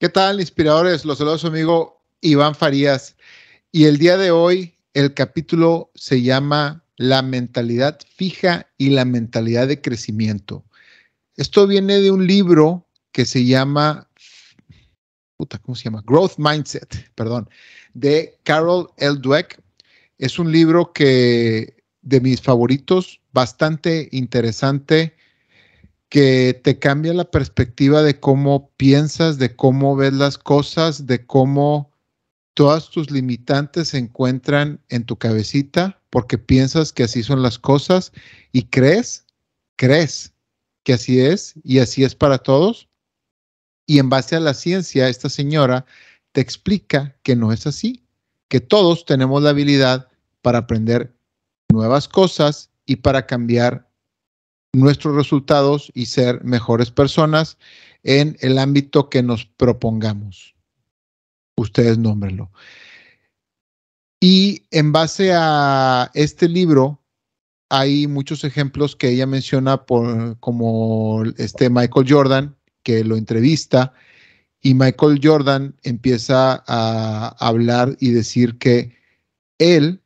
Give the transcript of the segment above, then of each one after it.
¿Qué tal, inspiradores? Los saludos, su amigo Iván Farías. Y el día de hoy, el capítulo se llama La mentalidad fija y la mentalidad de crecimiento. Esto viene de un libro que se llama, ¿cómo se llama? Growth Mindset, perdón, de Carol L. Dweck. Es un libro que de mis favoritos, bastante interesante que te cambia la perspectiva de cómo piensas, de cómo ves las cosas, de cómo todas tus limitantes se encuentran en tu cabecita porque piensas que así son las cosas y crees, crees que así es y así es para todos. Y en base a la ciencia, esta señora te explica que no es así, que todos tenemos la habilidad para aprender nuevas cosas y para cambiar nuestros resultados y ser mejores personas en el ámbito que nos propongamos. Ustedes nómbrenlo. Y en base a este libro, hay muchos ejemplos que ella menciona, por, como este Michael Jordan, que lo entrevista, y Michael Jordan empieza a hablar y decir que él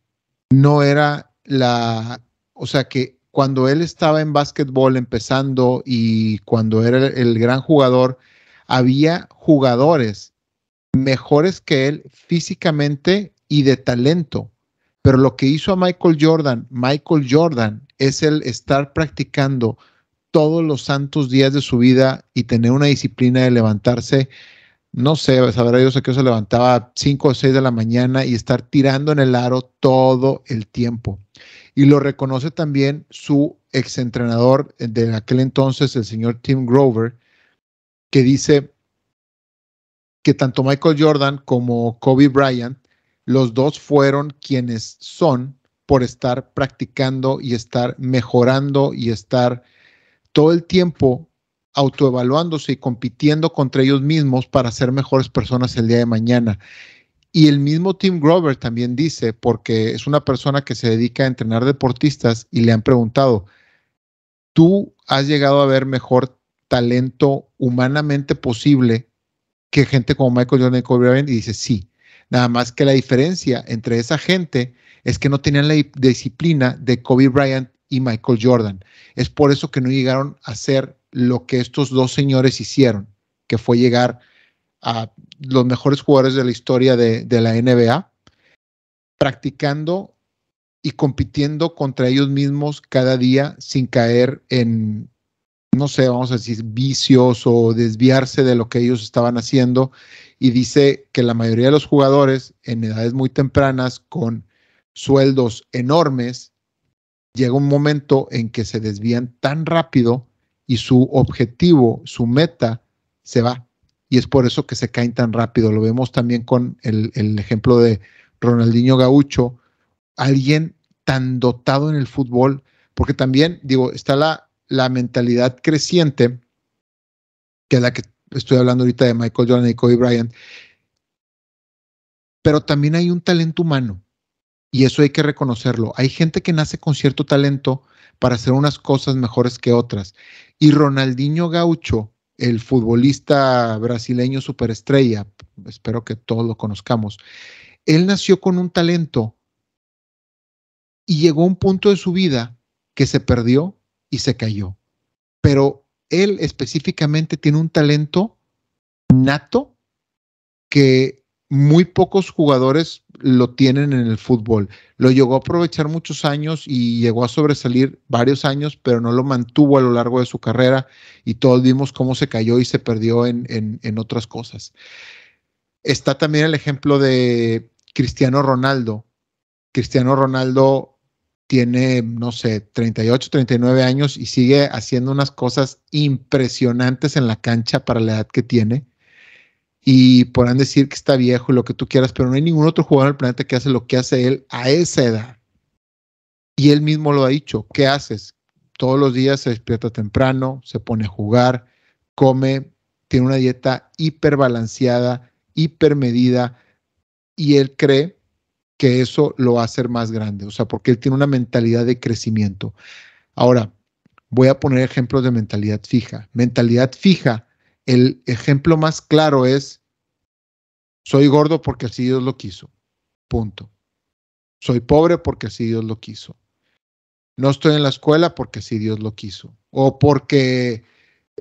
no era la, o sea, que cuando él estaba en básquetbol empezando y cuando era el, gran jugador, había jugadores mejores que él físicamente y de talento. Pero lo que hizo a Michael Jordan, Michael Jordan, es el estar practicando todos los santos días de su vida y tener una disciplina de levantarse, no sé, sabrá yo a qué se levantaba 5 o 6 de la mañana y estar tirando en el aro todo el tiempo y lo reconoce también su exentrenador de aquel entonces, el señor Tim Grover, que dice que tanto Michael Jordan como Kobe Bryant, los dos fueron quienes son por estar practicando y estar mejorando y estar todo el tiempo autoevaluándose y compitiendo contra ellos mismos para ser mejores personas el día de mañana. Y el mismo Tim Grover también dice, porque es una persona que se dedica a entrenar deportistas y le han preguntado, tú has llegado a ver mejor talento humanamente posible que gente como Michael Jordan y Kobe Bryant, y dice, sí, nada más que la diferencia entre esa gente es que no tenían la disciplina de Kobe Bryant y Michael Jordan. Es por eso que no llegaron a ser lo que estos dos señores hicieron, que fue llegar a los mejores jugadores de la historia de, la NBA, practicando y compitiendo contra ellos mismos cada día sin caer en, no sé, vamos a decir, vicios o desviarse de lo que ellos estaban haciendo. Y dice que la mayoría de los jugadores en edades muy tempranas, con sueldos enormes, llega un momento en que se desvían tan rápido y su objetivo, su meta, se va y es por eso que se caen tan rápido. Lo vemos también con el, ejemplo de Ronaldinho Gaucho, alguien tan dotado en el fútbol, porque también, digo, está la, la mentalidad creciente, que es la que estoy hablando ahorita de Michael Jordan y Kobe Bryant, pero también hay un talento humano y eso hay que reconocerlo. Hay gente que nace con cierto talento para hacer unas cosas mejores que otras y Ronaldinho Gaucho el futbolista brasileño superestrella, espero que todos lo conozcamos, él nació con un talento y llegó a un punto de su vida que se perdió y se cayó. Pero él específicamente tiene un talento nato que muy pocos jugadores lo tienen en el fútbol. Lo llegó a aprovechar muchos años y llegó a sobresalir varios años, pero no lo mantuvo a lo largo de su carrera y todos vimos cómo se cayó y se perdió en, en, en otras cosas. Está también el ejemplo de Cristiano Ronaldo. Cristiano Ronaldo tiene, no sé, 38, 39 años y sigue haciendo unas cosas impresionantes en la cancha para la edad que tiene y podrán decir que está viejo y lo que tú quieras, pero no hay ningún otro jugador en planeta que hace lo que hace él a esa edad. Y él mismo lo ha dicho, ¿qué haces? Todos los días se despierta temprano, se pone a jugar, come, tiene una dieta hiperbalanceada, hipermedida, y él cree que eso lo va a hacer más grande, o sea, porque él tiene una mentalidad de crecimiento. Ahora, voy a poner ejemplos de mentalidad fija. Mentalidad fija el ejemplo más claro es, soy gordo porque así Dios lo quiso. Punto. Soy pobre porque así Dios lo quiso. No estoy en la escuela porque así Dios lo quiso. O porque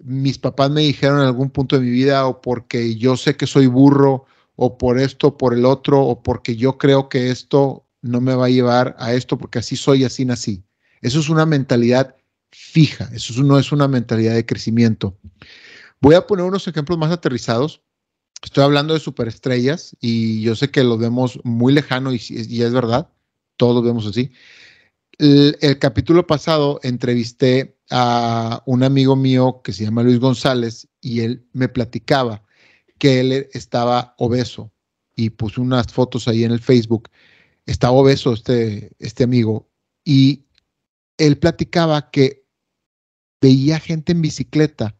mis papás me dijeron en algún punto de mi vida, o porque yo sé que soy burro, o por esto, por el otro, o porque yo creo que esto no me va a llevar a esto, porque así soy, así nací. Eso es una mentalidad fija, eso no es una mentalidad de crecimiento. Voy a poner unos ejemplos más aterrizados. Estoy hablando de superestrellas y yo sé que lo vemos muy lejano y, es verdad, todos lo vemos así. El, capítulo pasado entrevisté a un amigo mío que se llama Luis González y él me platicaba que él estaba obeso y puse unas fotos ahí en el Facebook. Estaba obeso este, este amigo y él platicaba que veía gente en bicicleta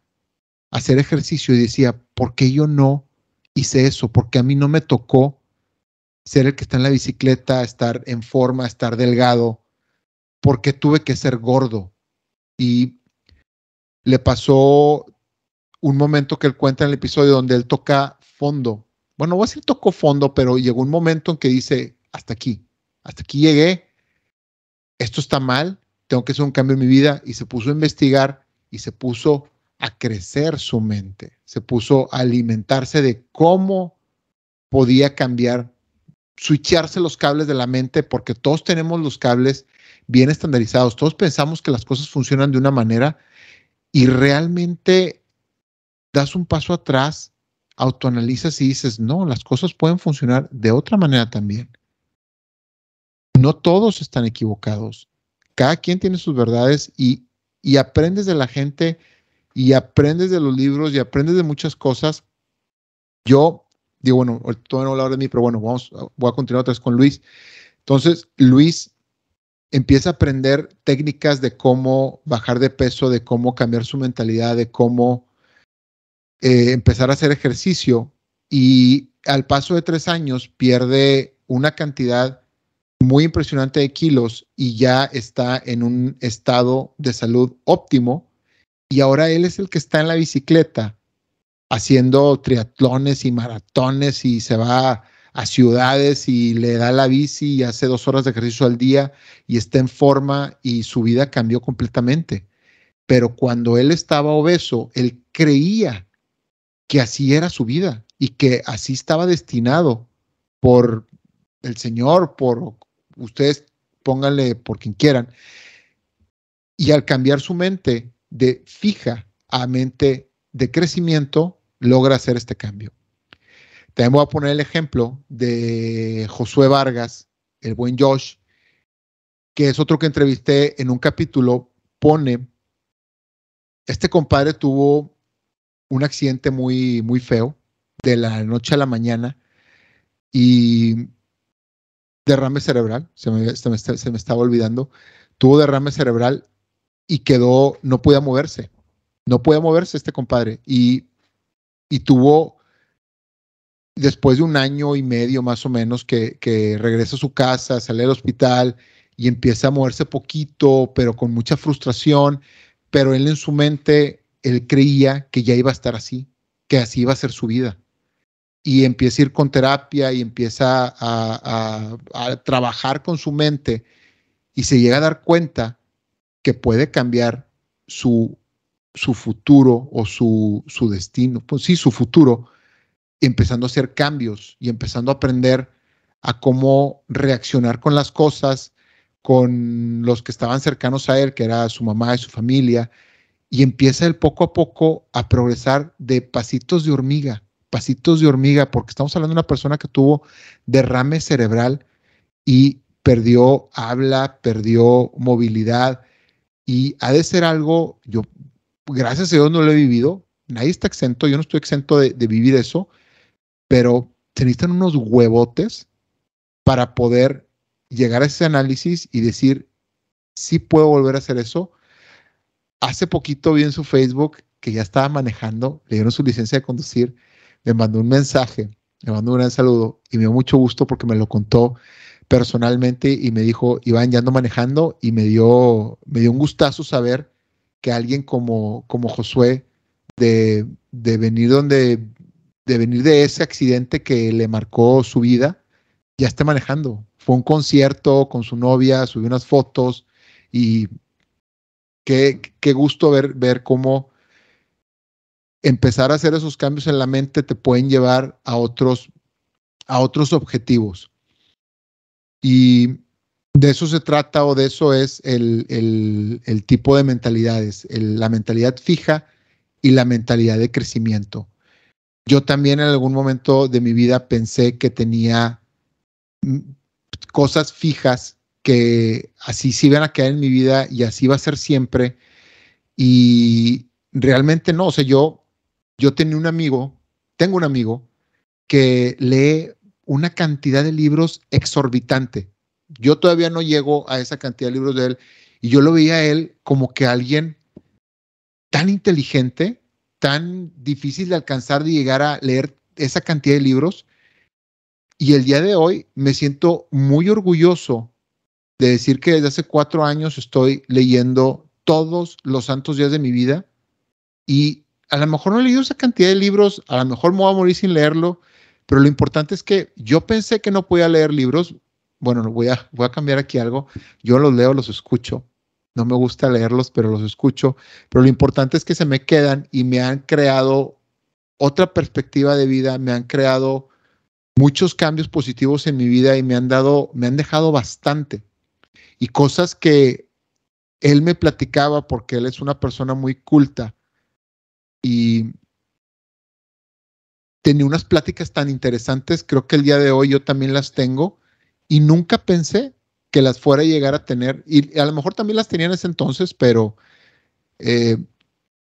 hacer ejercicio y decía, ¿por qué yo no hice eso? porque a mí no me tocó ser el que está en la bicicleta, estar en forma, estar delgado? porque tuve que ser gordo? Y le pasó un momento que él cuenta en el episodio donde él toca fondo. Bueno, voy a decir tocó fondo, pero llegó un momento en que dice, hasta aquí, hasta aquí llegué, esto está mal, tengo que hacer un cambio en mi vida y se puso a investigar y se puso a crecer su mente, se puso a alimentarse de cómo podía cambiar, switcharse los cables de la mente, porque todos tenemos los cables bien estandarizados, todos pensamos que las cosas funcionan de una manera y realmente das un paso atrás, autoanalizas y dices, no, las cosas pueden funcionar de otra manera también. No todos están equivocados, cada quien tiene sus verdades y, aprendes de la gente y aprendes de los libros y aprendes de muchas cosas. Yo digo, bueno, todavía no hablar de mí, pero bueno, vamos, voy a continuar otra vez con Luis. Entonces, Luis empieza a aprender técnicas de cómo bajar de peso, de cómo cambiar su mentalidad, de cómo eh, empezar a hacer ejercicio y al paso de tres años pierde una cantidad muy impresionante de kilos y ya está en un estado de salud óptimo y ahora él es el que está en la bicicleta haciendo triatlones y maratones y se va a ciudades y le da la bici y hace dos horas de ejercicio al día y está en forma y su vida cambió completamente. Pero cuando él estaba obeso, él creía que así era su vida y que así estaba destinado por el Señor, por ustedes pónganle por quien quieran. Y al cambiar su mente, de fija a mente de crecimiento logra hacer este cambio. También voy a poner el ejemplo de Josué Vargas, el buen Josh, que es otro que entrevisté en un capítulo, pone, este compadre tuvo un accidente muy, muy feo de la noche a la mañana y derrame cerebral, se me estaba olvidando, tuvo derrame cerebral y quedó, no podía moverse, no podía moverse este compadre y, y tuvo, después de un año y medio más o menos que, que regresa a su casa, sale del hospital y empieza a moverse poquito, pero con mucha frustración, pero él en su mente, él creía que ya iba a estar así, que así iba a ser su vida. Y empieza a ir con terapia y empieza a, a, a trabajar con su mente y se llega a dar cuenta que puede cambiar su, su futuro o su, su destino, pues sí, su futuro, empezando a hacer cambios y empezando a aprender a cómo reaccionar con las cosas, con los que estaban cercanos a él, que era su mamá y su familia, y empieza él poco a poco a progresar de pasitos de hormiga, pasitos de hormiga, porque estamos hablando de una persona que tuvo derrame cerebral y perdió habla, perdió movilidad, y ha de ser algo, yo, gracias a Dios no lo he vivido, nadie está exento, yo no estoy exento de, vivir eso, pero se necesitan unos huevotes para poder llegar a ese análisis y decir, sí puedo volver a hacer eso. Hace poquito vi en su Facebook que ya estaba manejando, le dieron su licencia de conducir, me mandó un mensaje, le mandó un gran saludo y me dio mucho gusto porque me lo contó personalmente y me dijo, Iván, ya ando manejando y me dio, me dio un gustazo saber que alguien como, como Josué, de, venir donde, de venir de ese accidente que le marcó su vida, ya esté manejando. Fue un concierto con su novia, subió unas fotos y qué, qué gusto ver, ver cómo empezar a hacer esos cambios en la mente te pueden llevar a otros, a otros objetivos. Y de eso se trata o de eso es el, tipo de mentalidades, la mentalidad fija y la mentalidad de crecimiento. Yo también en algún momento de mi vida pensé que tenía mm, cosas fijas que así se iban a quedar en mi vida y así va a ser siempre. Y realmente no, o sea, yo, yo tenía un amigo, tengo un amigo que lee una cantidad de libros exorbitante. Yo todavía no llego a esa cantidad de libros de él y yo lo veía a él como que alguien tan inteligente, tan difícil de alcanzar de llegar a leer esa cantidad de libros. Y el día de hoy me siento muy orgulloso de decir que desde hace cuatro años estoy leyendo todos los santos días de mi vida y a lo mejor no he leído esa cantidad de libros, a lo mejor me voy a morir sin leerlo, pero lo importante es que yo pensé que no podía leer libros. Bueno, voy a, voy a cambiar aquí algo. Yo los leo, los escucho. No me gusta leerlos, pero los escucho. Pero lo importante es que se me quedan y me han creado otra perspectiva de vida, me han creado muchos cambios positivos en mi vida y me han dado, me han dejado bastante. Y cosas que él me platicaba porque él es una persona muy culta y tenía unas pláticas tan interesantes, creo que el día de hoy yo también las tengo y nunca pensé que las fuera a llegar a tener, y a lo mejor también las tenía en ese entonces, pero eh,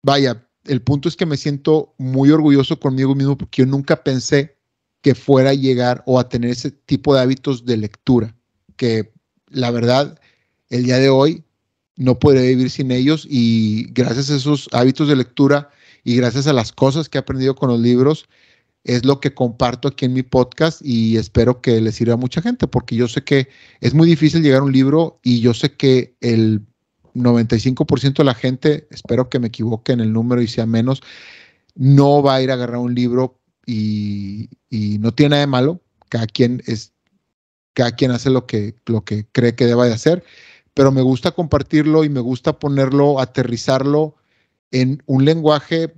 vaya, el punto es que me siento muy orgulloso conmigo mismo porque yo nunca pensé que fuera a llegar o a tener ese tipo de hábitos de lectura, que la verdad, el día de hoy no podré vivir sin ellos y gracias a esos hábitos de lectura y gracias a las cosas que he aprendido con los libros, es lo que comparto aquí en mi podcast y espero que le sirva a mucha gente, porque yo sé que es muy difícil llegar a un libro y yo sé que el 95% de la gente, espero que me equivoque en el número y sea menos, no va a ir a agarrar un libro y, no tiene nada de malo, cada quien es quien hace lo que, lo que cree que deba de hacer, pero me gusta compartirlo y me gusta ponerlo, aterrizarlo en un lenguaje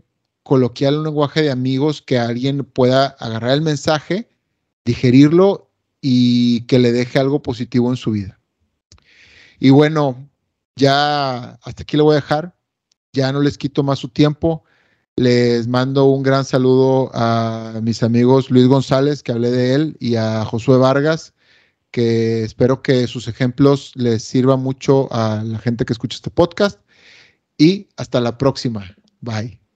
coloquial, un lenguaje de amigos que alguien pueda agarrar el mensaje, digerirlo y que le deje algo positivo en su vida. Y bueno, ya hasta aquí lo voy a dejar. Ya no les quito más su tiempo. Les mando un gran saludo a mis amigos Luis González, que hablé de él, y a Josué Vargas, que espero que sus ejemplos les sirvan mucho a la gente que escucha este podcast. Y hasta la próxima. Bye.